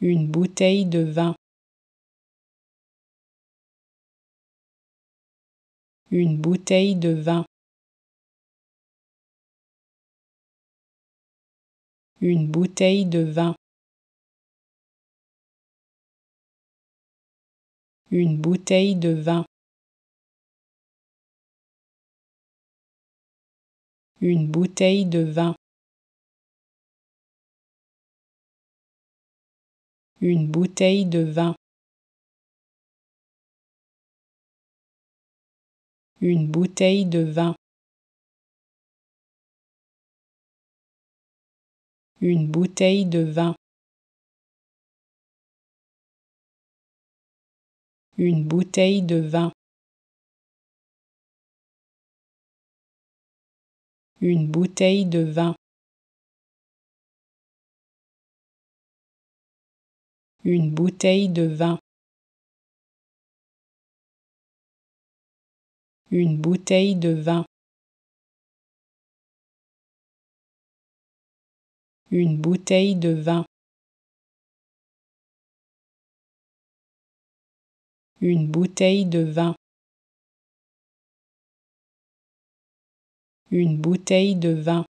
une bouteille de vin. Une bouteille de vin. Une bouteille de vin. Une bouteille de vin. Une bouteille de vin. une bouteille de vin. Une bouteille de vin. Une bouteille de vin. Une bouteille de vin. Une bouteille de vin. une bouteille de vin une bouteille de vin une bouteille de vin une bouteille de vin une bouteille de vin